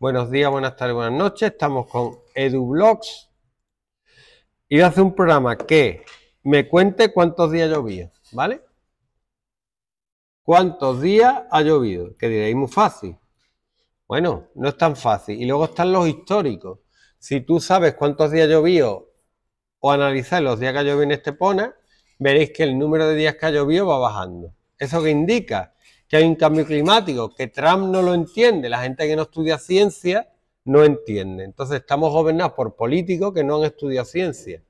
Buenos días, buenas tardes, buenas noches. Estamos con EduBlogs. Y hace un programa que me cuente cuántos días llovía ¿vale? ¿Cuántos días ha llovido? Que diréis, muy fácil. Bueno, no es tan fácil. Y luego están los históricos. Si tú sabes cuántos días llovió o analizas los días que ha llovido en Estepona, veréis que el número de días que ha llovido va bajando. ¿Eso que indica? que hay un cambio climático, que Trump no lo entiende, la gente que no estudia ciencia no entiende. Entonces estamos gobernados por políticos que no han estudiado ciencia.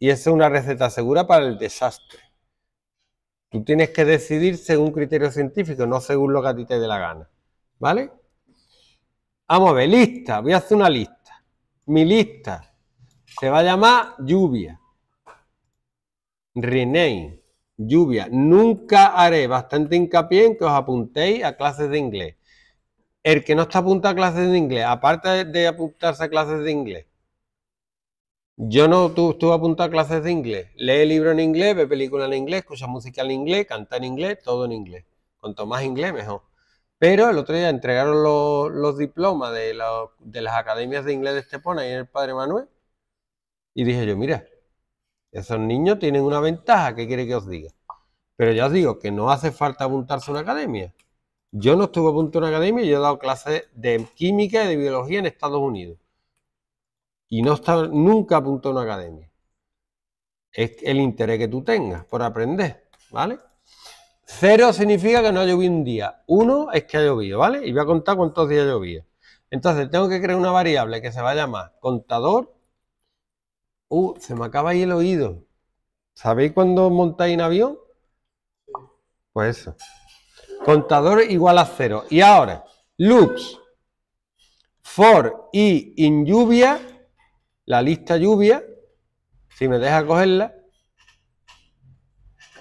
Y esa es una receta segura para el desastre. Tú tienes que decidir según criterio científico, no según lo que a ti te dé la gana. ¿Vale? Vamos a ver, lista. Voy a hacer una lista. Mi lista se va a llamar lluvia. Rename lluvia. Nunca haré bastante hincapié en que os apuntéis a clases de inglés. El que no está apuntado a clases de inglés, aparte de apuntarse a clases de inglés, yo no estuve apuntado a clases de inglés. Lee libro en inglés, ve película en inglés, escucha música en inglés, canta en inglés, todo en inglés. Cuanto más inglés, mejor. Pero el otro día entregaron los, los diplomas de, de, las academias de inglés de Estepona y el padre Manuel. Y dije yo, mira, esos niños tienen una ventaja, ¿qué quiere que os diga? Pero ya os digo que no hace falta apuntarse a una academia. Yo no estuve a una academia, yo he dado clases de química y de biología en Estados Unidos. Y no estaba, nunca apuntó a una academia. Es el interés que tú tengas por aprender, ¿vale? Cero significa que no ha llovido un día. Uno es que ha llovido, ¿vale? Y voy a contar cuántos días llovía. Entonces tengo que crear una variable que se va a llamar contador Uh, se me acaba ahí el oído. ¿Sabéis cuándo montáis en avión? Pues eso. Contador igual a cero. Y ahora, loops, for y in lluvia, la lista lluvia, si me deja cogerla.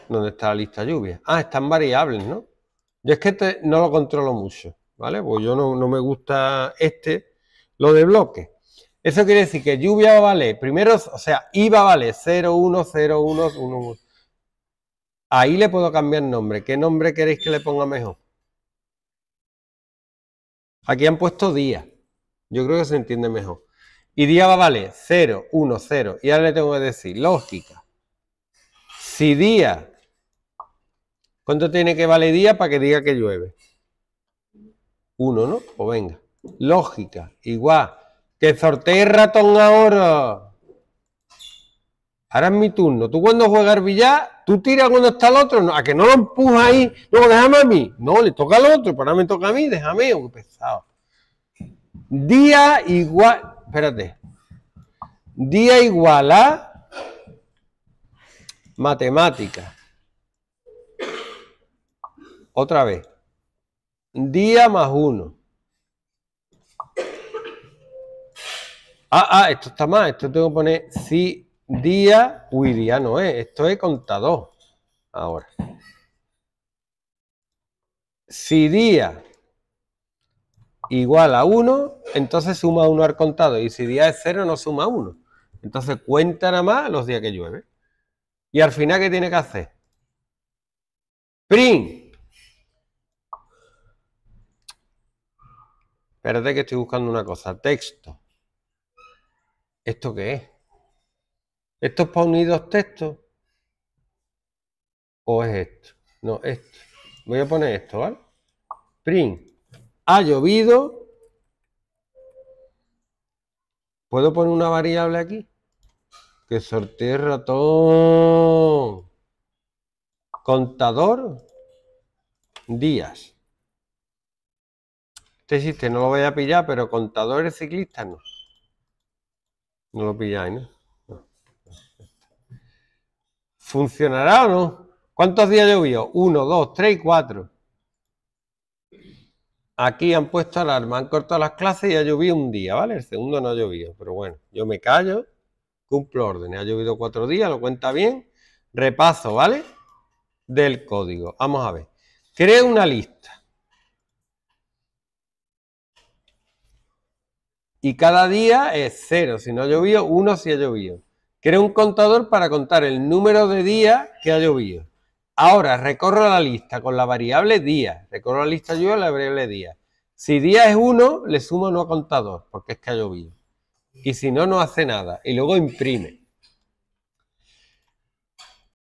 ¿Dónde está la lista lluvia? Ah, están variables, ¿no? Yo es que este no lo controlo mucho, ¿vale? Pues yo no, no me gusta este, lo de bloque. Eso quiere decir que lluvia va a valer, primero, o sea, IVA vale 0, 1, 0, 1, 1, 1. Ahí le puedo cambiar nombre. ¿Qué nombre queréis que le ponga mejor? Aquí han puesto día. Yo creo que se entiende mejor. Y día va a valer 0, 1, 0. Y ahora le tengo que decir, lógica. Si día, ¿cuánto tiene que valer día para que diga que llueve? 1, ¿no? O pues venga. Lógica, igual que sortee ratón ahora. Ahora es mi turno. Tú cuando juegas al tú tiras cuando está el otro. a que no lo empujas ahí. No, déjame a mí. No, le toca al otro. Pero ahora me toca a mí. Déjame. un qué pesado. Día igual. Espérate. Día igual a matemática. Otra vez. Día más uno. Ah, ah, esto está mal. Esto tengo que poner si día, uy, día ah, no es. Eh, esto es contador. Ahora. Si día igual a 1, entonces suma 1 al contador. Y si día es 0, no suma 1. Entonces cuenta nada más los días que llueve. Y al final, ¿qué tiene que hacer? Print. Espérate que estoy buscando una cosa. Texto. ¿Esto qué es? ¿Esto es para unir dos textos? ¿O es esto? No, esto. Voy a poner esto, ¿vale? Print. Ha llovido. ¿Puedo poner una variable aquí? Que sortee ratón. Contador. Días. Este existe, no lo voy a pillar, pero contadores ciclistas no. No lo pilláis, ¿no? no. funcionará o no? ¿Cuántos días llovió? Uno, dos, tres cuatro. Aquí han puesto alarma, han cortado las clases y ha llovido un día, ¿vale? El segundo no ha llovido, pero bueno, yo me callo, cumplo órdenes. Ha llovido cuatro días, lo cuenta bien. Repaso, ¿vale? Del código. Vamos a ver. Crea una lista. y cada día es cero si no ha llovido, uno si ha llovido. Creo un contador para contar el número de días que ha llovido. Ahora recorro la lista con la variable día. Recorro la lista yo la variable día. Si día es 1, le sumo no a contador, porque es que ha llovido. Y si no, no hace nada. Y luego imprime.